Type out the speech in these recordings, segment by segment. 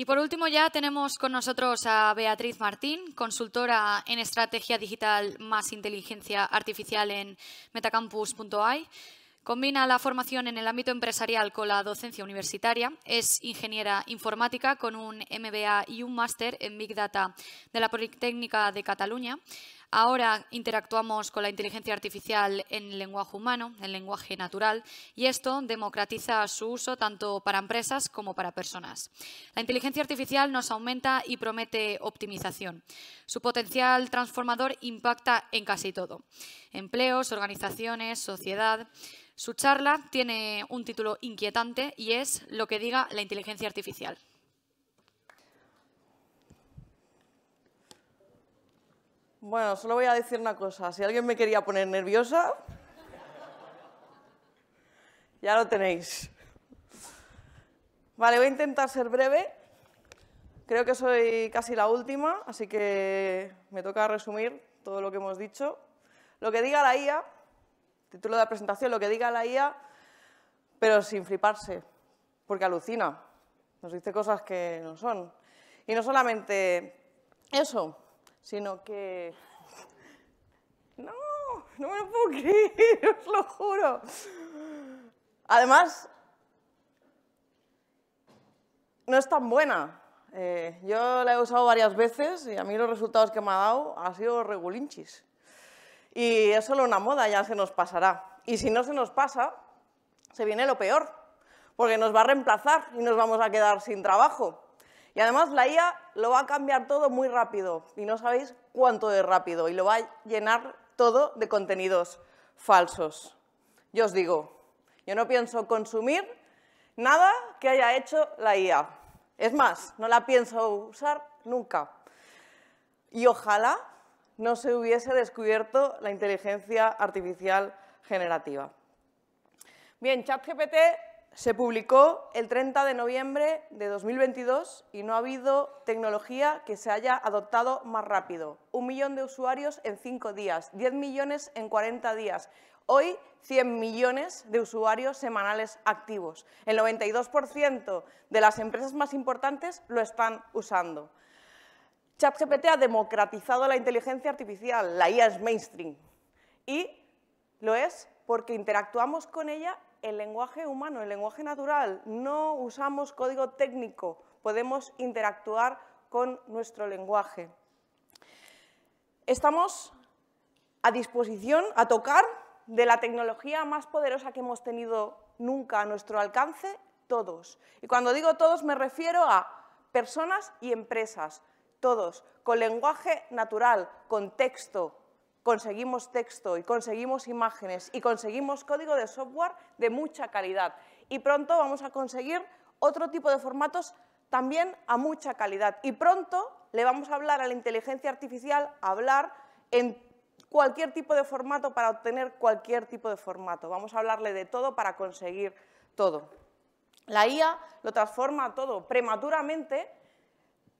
Y por último ya tenemos con nosotros a Beatriz Martín, consultora en estrategia digital más inteligencia artificial en metacampus.ai. Combina la formación en el ámbito empresarial con la docencia universitaria. Es ingeniera informática con un MBA y un máster en Big Data de la Politécnica de Cataluña. Ahora interactuamos con la inteligencia artificial en lenguaje humano, en lenguaje natural, y esto democratiza su uso tanto para empresas como para personas. La inteligencia artificial nos aumenta y promete optimización. Su potencial transformador impacta en casi todo. Empleos, organizaciones, sociedad. Su charla tiene un título inquietante y es Lo que diga la inteligencia artificial. Bueno, solo voy a decir una cosa. Si alguien me quería poner nerviosa, ya lo tenéis. Vale, voy a intentar ser breve. Creo que soy casi la última, así que me toca resumir todo lo que hemos dicho. Lo que diga la IA, título de la presentación, lo que diga la IA, pero sin fliparse, porque alucina. Nos dice cosas que no son. Y no solamente eso, sino que No me lo puedo creer, os lo juro. Además, no es tan buena. Eh, yo la he usado varias veces y a mí los resultados que me ha dado han sido regulinchis. Y es solo una moda, ya se nos pasará. Y si no se nos pasa, se viene lo peor, porque nos va a reemplazar y nos vamos a quedar sin trabajo. Y además la IA lo va a cambiar todo muy rápido y no sabéis cuánto de rápido y lo va a llenar todo de contenidos falsos. Yo os digo, yo no pienso consumir nada que haya hecho la IA. Es más, no la pienso usar nunca. Y ojalá no se hubiese descubierto la inteligencia artificial generativa. Bien, ChatGPT se publicó el 30 de noviembre de 2022 y no ha habido tecnología que se haya adoptado más rápido. Un millón de usuarios en cinco días, 10 millones en 40 días. Hoy, 100 millones de usuarios semanales activos. El 92% de las empresas más importantes lo están usando. ChatGPT ha democratizado la inteligencia artificial, la IA es mainstream. Y lo es porque interactuamos con ella el lenguaje humano, el lenguaje natural. No usamos código técnico, podemos interactuar con nuestro lenguaje. Estamos a disposición, a tocar de la tecnología más poderosa que hemos tenido nunca a nuestro alcance, todos. Y cuando digo todos me refiero a personas y empresas, todos, con lenguaje natural, con texto, conseguimos texto y conseguimos imágenes y conseguimos código de software de mucha calidad. Y pronto vamos a conseguir otro tipo de formatos también a mucha calidad. Y pronto le vamos a hablar a la inteligencia artificial, hablar en cualquier tipo de formato para obtener cualquier tipo de formato. Vamos a hablarle de todo para conseguir todo. La IA lo transforma todo prematuramente.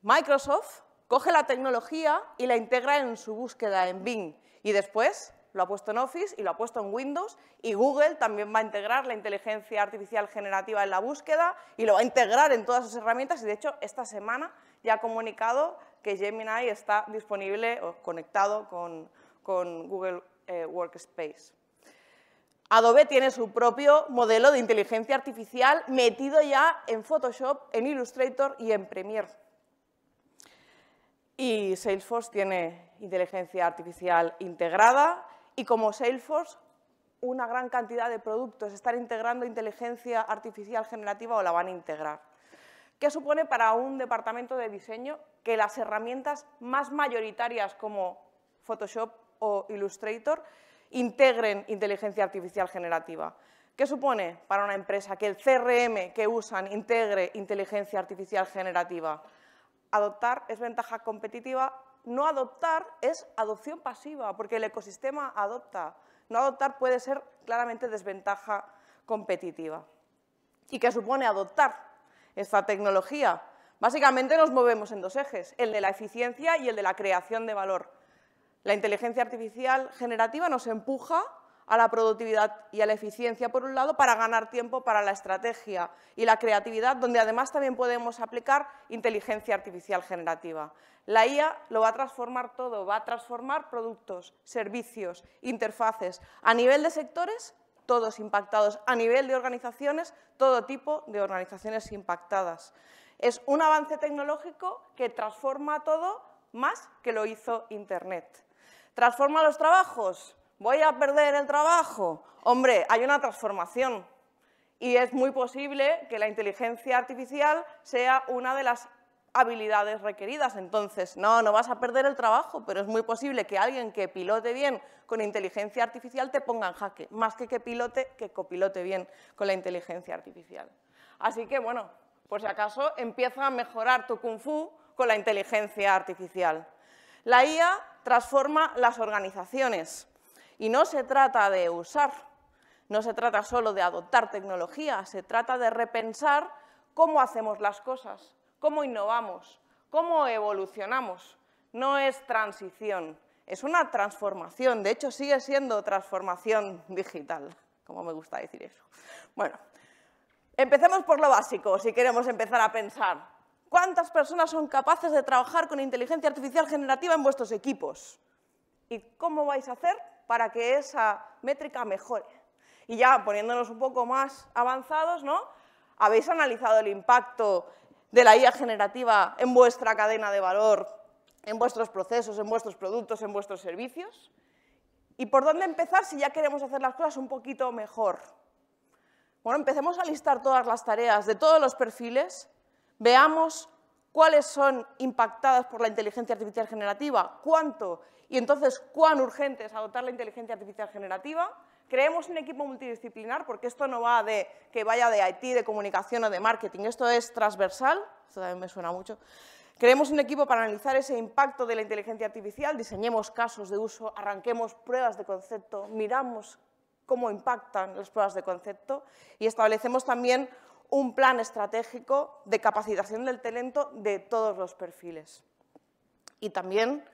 Microsoft coge la tecnología y la integra en su búsqueda en Bing. Y después lo ha puesto en Office y lo ha puesto en Windows y Google también va a integrar la inteligencia artificial generativa en la búsqueda y lo va a integrar en todas sus herramientas y de hecho esta semana ya ha comunicado que Gemini está disponible o conectado con, Google eh, Workspace. Adobe tiene su propio modelo de inteligencia artificial metido ya en Photoshop, en Illustrator y en Premiere. Y Salesforce tiene inteligencia artificial integrada y como Salesforce una gran cantidad de productos están integrando inteligencia artificial generativa o la van a integrar. ¿Qué supone para un departamento de diseño que las herramientas más mayoritarias como Photoshop o Illustrator integren inteligencia artificial generativa? ¿Qué supone para una empresa que el CRM que usan integre inteligencia artificial generativa? Adoptar es ventaja competitiva no adoptar es adopción pasiva, porque el ecosistema adopta. No adoptar puede ser claramente desventaja competitiva. ¿Y qué supone adoptar esta tecnología? Básicamente nos movemos en dos ejes, el de la eficiencia y el de la creación de valor. La inteligencia artificial generativa nos empuja a la productividad y a la eficiencia, por un lado, para ganar tiempo para la estrategia y la creatividad, donde además también podemos aplicar inteligencia artificial generativa. La IA lo va a transformar todo, va a transformar productos, servicios, interfaces, a nivel de sectores, todos impactados, a nivel de organizaciones, todo tipo de organizaciones impactadas. Es un avance tecnológico que transforma todo más que lo hizo Internet. ¿Transforma los trabajos? ¿Voy a perder el trabajo? Hombre, hay una transformación y es muy posible que la inteligencia artificial sea una de las habilidades requeridas. Entonces, no, no vas a perder el trabajo, pero es muy posible que alguien que pilote bien con inteligencia artificial te ponga en jaque, más que que pilote, que copilote bien con la inteligencia artificial. Así que, bueno, por si acaso, empieza a mejorar tu kung fu con la inteligencia artificial. La IA transforma las organizaciones. Y no se trata de usar, no se trata solo de adoptar tecnología, se trata de repensar cómo hacemos las cosas, cómo innovamos, cómo evolucionamos. No es transición, es una transformación, de hecho sigue siendo transformación digital, como me gusta decir eso. Bueno, empecemos por lo básico, si queremos empezar a pensar. ¿Cuántas personas son capaces de trabajar con inteligencia artificial generativa en vuestros equipos? ¿Y cómo vais a hacer para que esa métrica mejore. Y ya poniéndonos un poco más avanzados, ¿no? ¿Habéis analizado el impacto de la IA generativa en vuestra cadena de valor, en vuestros procesos, en vuestros productos, en vuestros servicios? ¿Y por dónde empezar si ya queremos hacer las cosas un poquito mejor? Bueno, empecemos a listar todas las tareas de todos los perfiles, veamos cuáles son impactadas por la inteligencia artificial generativa, cuánto y entonces, ¿cuán urgente es adoptar la inteligencia artificial generativa? Creemos un equipo multidisciplinar porque esto no va de que vaya de IT, de comunicación o de marketing, esto es transversal, esto también me suena mucho. Creemos un equipo para analizar ese impacto de la inteligencia artificial, diseñemos casos de uso, arranquemos pruebas de concepto, miramos cómo impactan las pruebas de concepto y establecemos también un plan estratégico de capacitación del talento de todos los perfiles. Y también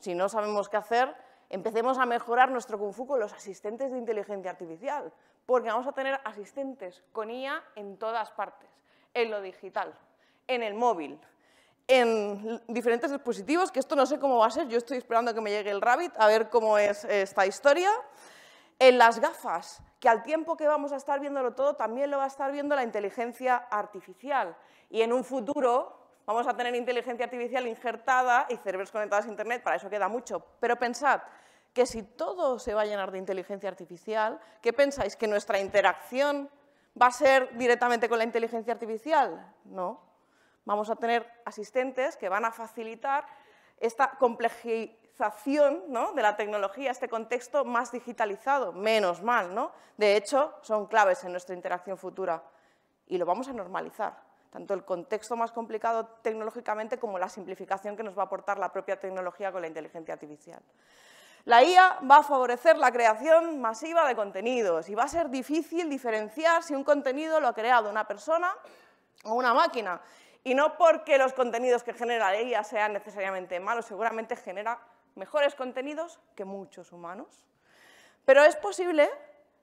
si no sabemos qué hacer, empecemos a mejorar nuestro Kung con los asistentes de inteligencia artificial, porque vamos a tener asistentes con IA en todas partes, en lo digital, en el móvil, en diferentes dispositivos, que esto no sé cómo va a ser, yo estoy esperando que me llegue el Rabbit a ver cómo es esta historia, en las gafas, que al tiempo que vamos a estar viéndolo todo, también lo va a estar viendo la inteligencia artificial. Y en un futuro, vamos a tener inteligencia artificial injertada y cerebros conectados a Internet, para eso queda mucho. Pero pensad que si todo se va a llenar de inteligencia artificial, ¿qué pensáis? ¿Que nuestra interacción va a ser directamente con la inteligencia artificial? No. Vamos a tener asistentes que van a facilitar esta complejización de la tecnología, este contexto más digitalizado, menos mal, ¿no? De hecho, son claves en nuestra interacción futura y lo vamos a normalizar tanto el contexto más complicado tecnológicamente como la simplificación que nos va a aportar la propia tecnología con la inteligencia artificial. La IA va a favorecer la creación masiva de contenidos y va a ser difícil diferenciar si un contenido lo ha creado una persona o una máquina. Y no porque los contenidos que genera la IA sean necesariamente malos, seguramente genera mejores contenidos que muchos humanos. Pero es posible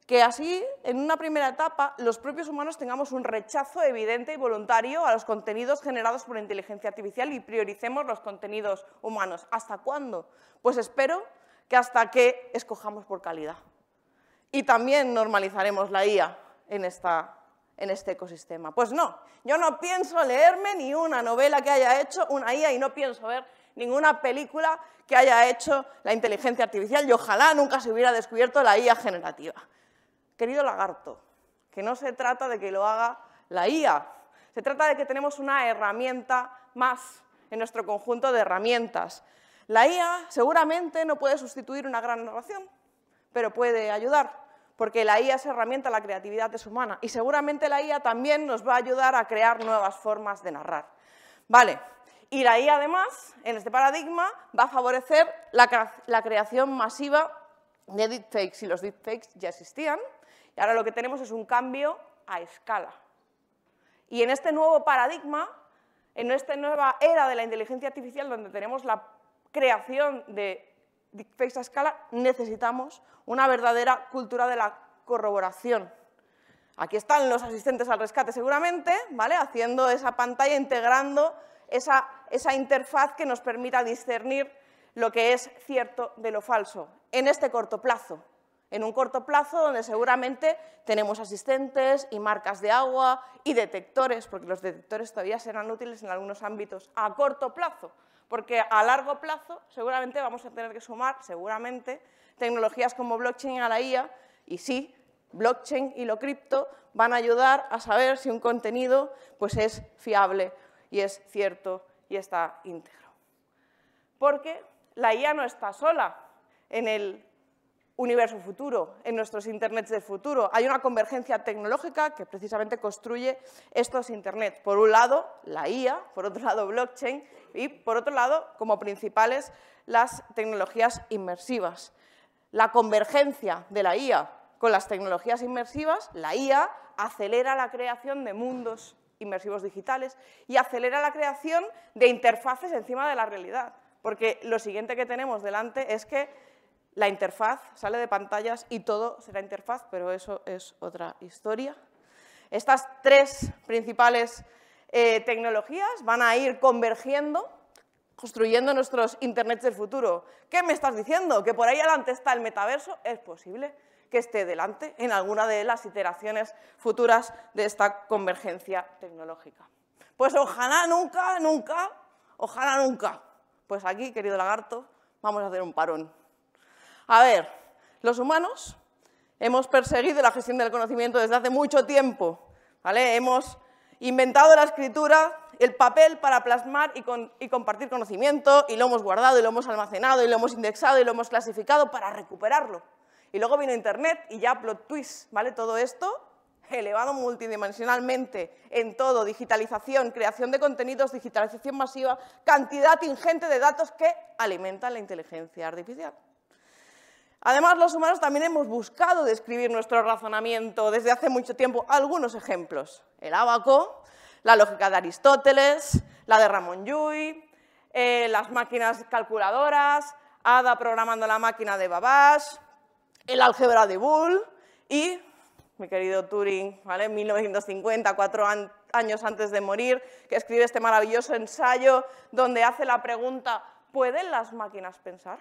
que así, en una primera etapa, los propios humanos tengamos un rechazo evidente y voluntario a los contenidos generados por inteligencia artificial y prioricemos los contenidos humanos. ¿Hasta cuándo? Pues espero que hasta que escojamos por calidad. Y también normalizaremos la IA en, este ecosistema. Pues no, yo no pienso leerme ni una novela que haya hecho una IA y no pienso ver ninguna película que haya hecho la inteligencia artificial y ojalá nunca se hubiera descubierto la IA generativa. Querido lagarto, que no se trata de que lo haga la IA, se trata de que tenemos una herramienta más en nuestro conjunto de herramientas. La IA seguramente no puede sustituir una gran narración, pero puede ayudar, porque la IA es herramienta, la creatividad es humana, y seguramente la IA también nos va a ayudar a crear nuevas formas de narrar. Vale, y la IA además, en este paradigma, va a favorecer la, creación masiva de deepfakes, y los deepfakes ya existían, y ahora lo que tenemos es un cambio a escala. Y en este nuevo paradigma, en esta nueva era de la inteligencia artificial, donde tenemos la creación de face a escala, necesitamos una verdadera cultura de la corroboración. Aquí están los asistentes al rescate seguramente, ¿vale? haciendo esa pantalla, integrando esa interfaz que nos permita discernir lo que es cierto de lo falso en este corto plazo en un corto plazo donde seguramente tenemos asistentes y marcas de agua y detectores, porque los detectores todavía serán útiles en algunos ámbitos a corto plazo, porque a largo plazo seguramente vamos a tener que sumar, seguramente, tecnologías como blockchain a la IA y sí, blockchain y lo cripto van a ayudar a saber si un contenido pues, es fiable y es cierto y está íntegro. Porque la IA no está sola en el universo futuro, en nuestros internets del futuro. Hay una convergencia tecnológica que precisamente construye estos internets. Por un lado, la IA, por otro lado, blockchain y por otro lado, como principales, las tecnologías inmersivas. La convergencia de la IA con las tecnologías inmersivas, la IA acelera la creación de mundos inmersivos digitales y acelera la creación de interfaces encima de la realidad. Porque lo siguiente que tenemos delante es que la interfaz sale de pantallas y todo será interfaz, pero eso es otra historia. Estas tres principales eh, tecnologías van a ir convergiendo, construyendo nuestros internets del futuro. ¿Qué me estás diciendo? ¿Que por ahí adelante está el metaverso? Es posible que esté delante en alguna de las iteraciones futuras de esta convergencia tecnológica. Pues ojalá nunca, nunca, ojalá nunca. Pues aquí, querido lagarto, vamos a hacer un parón. A ver, los humanos hemos perseguido la gestión del conocimiento desde hace mucho tiempo. ¿vale? Hemos inventado la escritura, el papel para plasmar y, compartir conocimiento, y lo hemos guardado, y lo hemos almacenado, y lo hemos indexado, y lo hemos clasificado para recuperarlo. Y luego vino Internet y ya plot twist, ¿vale? Todo esto elevado multidimensionalmente en todo, digitalización, creación de contenidos, digitalización masiva, cantidad ingente de datos que alimentan la inteligencia artificial. Además, los humanos también hemos buscado describir nuestro razonamiento desde hace mucho tiempo. Algunos ejemplos, el abaco, la lógica de Aristóteles, la de Ramón Llull, eh, las máquinas calculadoras, Ada programando la máquina de Babbage, el álgebra de Bull y, mi querido Turing, ¿vale? 1950, cuatro años antes de morir, que escribe este maravilloso ensayo donde hace la pregunta, ¿pueden las máquinas pensar?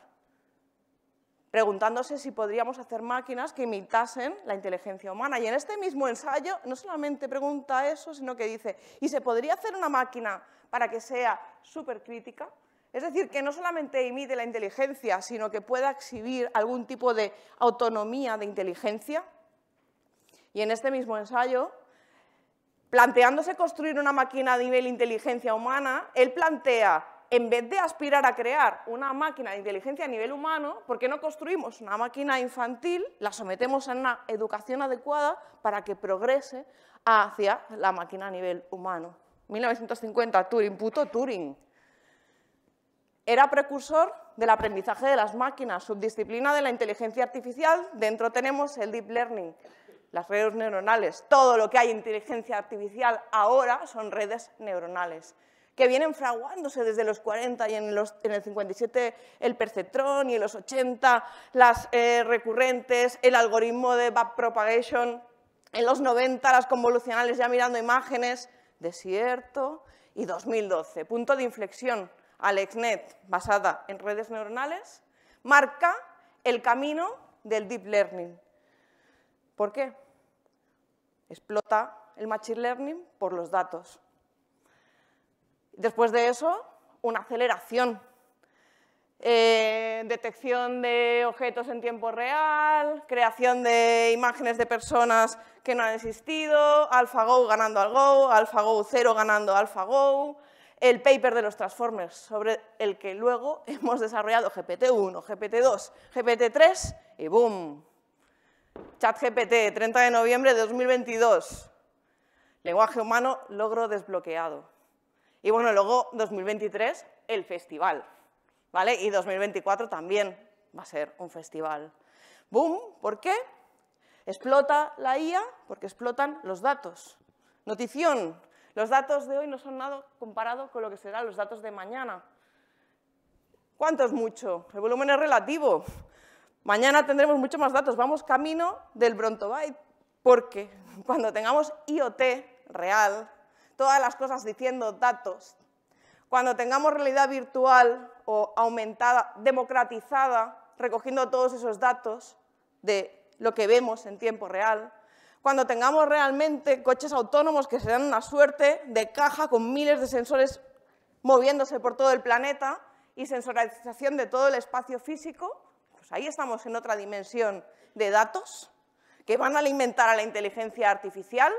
preguntándose si podríamos hacer máquinas que imitasen la inteligencia humana. Y en este mismo ensayo no solamente pregunta eso, sino que dice, ¿y se podría hacer una máquina para que sea supercrítica? Es decir, que no solamente imite la inteligencia, sino que pueda exhibir algún tipo de autonomía de inteligencia. Y en este mismo ensayo, planteándose construir una máquina a nivel inteligencia humana, él plantea en vez de aspirar a crear una máquina de inteligencia a nivel humano, ¿por qué no construimos una máquina infantil, la sometemos a una educación adecuada para que progrese hacia la máquina a nivel humano? 1950, Turing, puto Turing. Era precursor del aprendizaje de las máquinas, subdisciplina de la inteligencia artificial. Dentro tenemos el deep learning, las redes neuronales. Todo lo que hay inteligencia artificial ahora son redes neuronales que vienen fraguándose desde los 40 y en, los, en el 57 el perceptrón y en los 80 las eh, recurrentes, el algoritmo de Propagation, en los 90 las convolucionales ya mirando imágenes, desierto y 2012, punto de inflexión, AlexNet basada en redes neuronales, marca el camino del deep learning. ¿Por qué? Explota el machine learning por los datos. Después de eso, una aceleración. Eh, detección de objetos en tiempo real, creación de imágenes de personas que no han existido, AlphaGo ganando al Go, AlphaGo 0 ganando AlphaGo, el paper de los Transformers sobre el que luego hemos desarrollado GPT-1, GPT-2, GPT-3 y ¡boom! ChatGPT, 30 de noviembre de 2022. Lenguaje humano, logro desbloqueado. Y bueno, luego 2023, el festival, ¿vale? Y 2024 también va a ser un festival. ¡Boom! ¿Por qué? Explota la IA porque explotan los datos. Notición, los datos de hoy no son nada comparado con lo que serán los datos de mañana. ¿Cuánto es mucho? El volumen es relativo. Mañana tendremos mucho más datos. Vamos camino del Brontobyte porque cuando tengamos IoT real, todas las cosas diciendo datos. Cuando tengamos realidad virtual o aumentada, democratizada, recogiendo todos esos datos de lo que vemos en tiempo real, cuando tengamos realmente coches autónomos que sean una suerte de caja con miles de sensores moviéndose por todo el planeta y sensorización de todo el espacio físico, pues ahí estamos en otra dimensión de datos que van a alimentar a la inteligencia artificial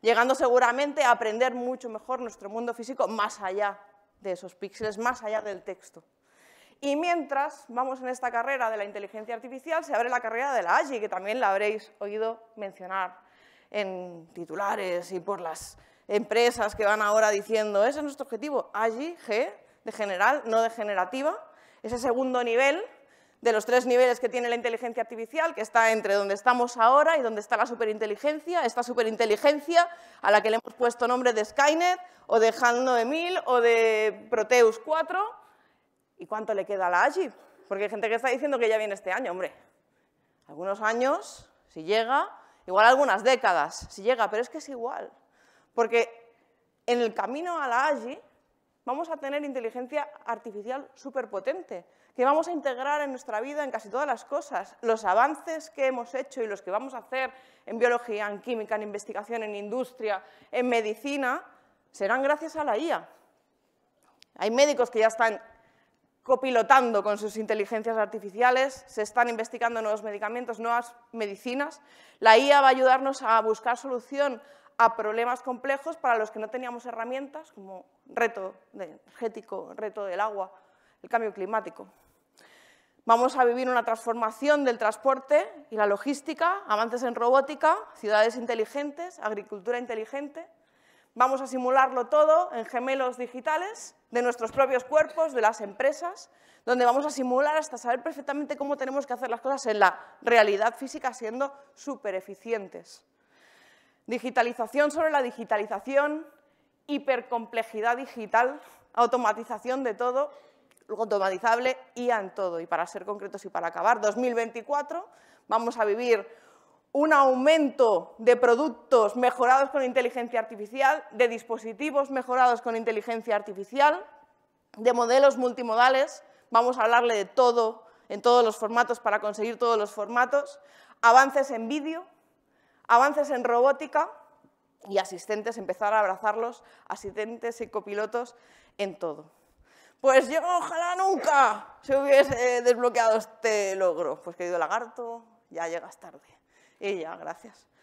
llegando seguramente a aprender mucho mejor nuestro mundo físico más allá de esos píxeles, más allá del texto. Y mientras vamos en esta carrera de la inteligencia artificial, se abre la carrera de la AGI, que también la habréis oído mencionar en titulares y por las empresas que van ahora diciendo, ese es nuestro objetivo, AGI, G, de general, no de generativa, ese segundo nivel de los tres niveles que tiene la inteligencia artificial, que está entre donde estamos ahora y donde está la superinteligencia, esta superinteligencia a la que le hemos puesto nombre de Skynet o de HAL 9000 o de Proteus 4. ¿Y cuánto le queda a la AGI? Porque hay gente que está diciendo que ya viene este año, hombre. Algunos años, si llega, igual algunas décadas, si llega, pero es que es igual. Porque en el camino a la AGI vamos a tener inteligencia artificial superpotente, que vamos a integrar en nuestra vida en casi todas las cosas. Los avances que hemos hecho y los que vamos a hacer en biología, en química, en investigación, en industria, en medicina, serán gracias a la IA. Hay médicos que ya están copilotando con sus inteligencias artificiales, se están investigando nuevos medicamentos, nuevas medicinas. La IA va a ayudarnos a buscar solución a problemas complejos para los que no teníamos herramientas, como reto energético, reto del agua, el cambio climático. Vamos a vivir una transformación del transporte y la logística, avances en robótica, ciudades inteligentes, agricultura inteligente. Vamos a simularlo todo en gemelos digitales de nuestros propios cuerpos, de las empresas, donde vamos a simular hasta saber perfectamente cómo tenemos que hacer las cosas en la realidad física siendo súper eficientes. Digitalización sobre la digitalización, hipercomplejidad digital, automatización de todo automatizable y en todo. Y para ser concretos y para acabar, 2024 vamos a vivir un aumento de productos mejorados con inteligencia artificial, de dispositivos mejorados con inteligencia artificial, de modelos multimodales, vamos a hablarle de todo, en todos los formatos para conseguir todos los formatos, avances en vídeo, avances en robótica y asistentes, empezar a abrazarlos, asistentes y copilotos en todo. Pues yo ojalá nunca se hubiese desbloqueado este logro. Pues querido lagarto, ya llegas tarde. Y ya, gracias.